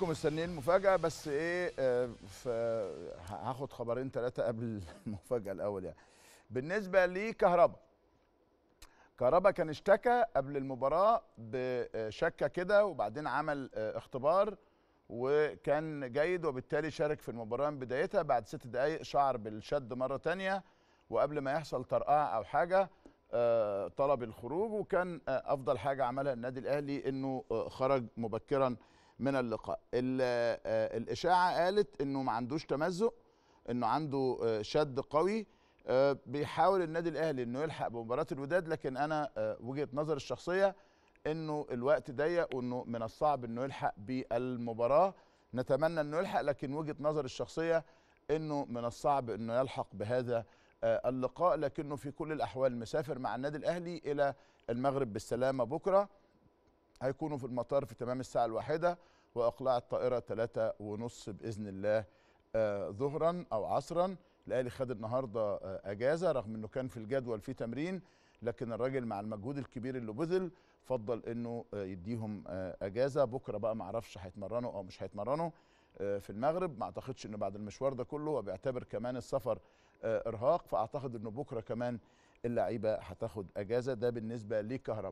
كلكم مستنيين المفاجاه بس ايه آه، هاخد خبرين ثلاثه قبل المفاجاه الاول يعني بالنسبه لكهرباء كهربا كان اشتكى قبل المباراه بشكه كده وبعدين عمل آه، اختبار وكان جيد وبالتالي شارك في المباراه من بدايتها بعد ست دقائق شعر بالشد مره تانية وقبل ما يحصل طرقعه او حاجه آه، طلب الخروج وكان افضل حاجه عملها النادي الاهلي انه خرج مبكرا من اللقاء آه، الاشاعه قالت انه ما عندوش تمزق انه عنده آه، شد قوي آه، بيحاول النادي الاهلي انه يلحق بمباراه الوداد لكن انا وجهه نظري الشخصيه انه الوقت ضيق وانه من الصعب انه يلحق بالمباراه نتمنى انه يلحق لكن وجهه نظري الشخصيه انه من الصعب انه يلحق بهذا اللقاء لكنه في كل الاحوال مسافر مع النادي الاهلي الى المغرب بالسلامه بكره هيكونوا في المطار في تمام الساعه الواحده واقلاع الطائره 3 ونص باذن الله آه، ظهرا او عصرا الاهلي خد النهارده آه، اجازه رغم انه كان في الجدول في تمرين لكن الراجل مع المجهود الكبير اللي بذل فضل انه آه، يديهم اجازه بكره بقى ما اعرفش هيتمرنوا او مش هيتمرنوا في المغرب ما اعتقدش انه بعد المشوار ده كله وبيعتبر كمان السفر ارهاق فاعتقد انه بكره كمان اللعيبه هتاخد اجازه ده بالنسبه لكهرباء